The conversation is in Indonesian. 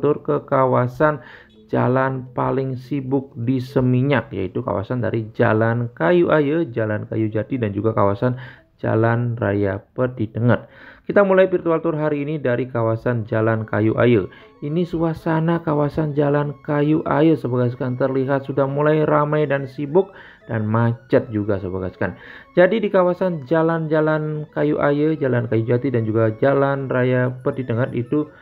tur ke kawasan jalan paling sibuk di Seminyak yaitu kawasan dari Jalan Kayu Ayu, Jalan Kayu Jati dan juga kawasan Jalan Raya Pedidengat. Kita mulai virtual tour hari ini dari kawasan Jalan Kayu Ayu. Ini suasana kawasan Jalan Kayu sebagai sebagaskan terlihat sudah mulai ramai dan sibuk dan macet juga sebagaskan. Jadi di kawasan jalan-jalan Kayu Ayu, Jalan Kayu Jati dan juga Jalan Raya Pedidengat itu